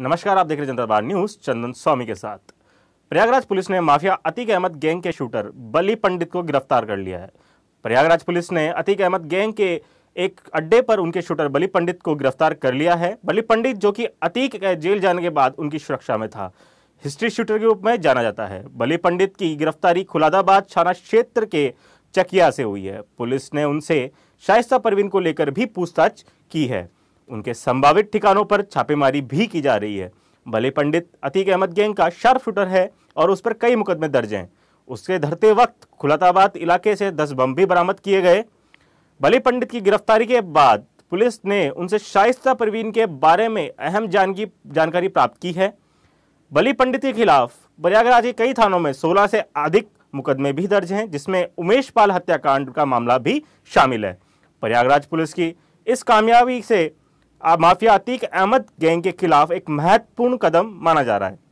नमस्कार आप देख रहे जनता बार न्यूज चंदन स्वामी के साथ प्रयागराज पुलिस ने माफिया अतीक अहमद गैंग के शूटर बली पंडित को गिरफ्तार कर लिया है प्रयागराज पुलिस ने अतीक अहमद गैंग के एक अड्डे पर उनके शूटर बली पंडित को गिरफ्तार कर लिया है बली पंडित जो कि अतीक जेल जाने के बाद उनकी सुरक्षा में था हिस्ट्री शूटर के रूप में जाना जाता है बली पंडित की गिरफ्तारी खुलादाबाद थाना क्षेत्र के चकिया से हुई है पुलिस ने उनसे शाइस्ता परवीन को लेकर भी पूछताछ की है उनके संभावित ठिकानों पर छापेमारी भी की जा रही है भले पंडित अतीक अहमद गैंग का शार्प शूटर है और उस पर कई मुकदमे दर्ज हैं उसके धरते वक्त खुलताबाद इलाके से दस बम भी बरामद किए गए भले पंडित की गिरफ्तारी के बाद पुलिस ने उनसे शाइस्ता परवीन के बारे में अहम जानकी जानकारी प्राप्त की है बली पंडित के खिलाफ प्रयागराज के कई थानों में 16 से अधिक मुकदमे भी दर्ज हैं जिसमें उमेश पाल हत्याकांड का मामला भी शामिल है प्रयागराज पुलिस की इस कामयाबी से माफिया अतीक अहमद गैंग के खिलाफ एक महत्वपूर्ण कदम माना जा रहा है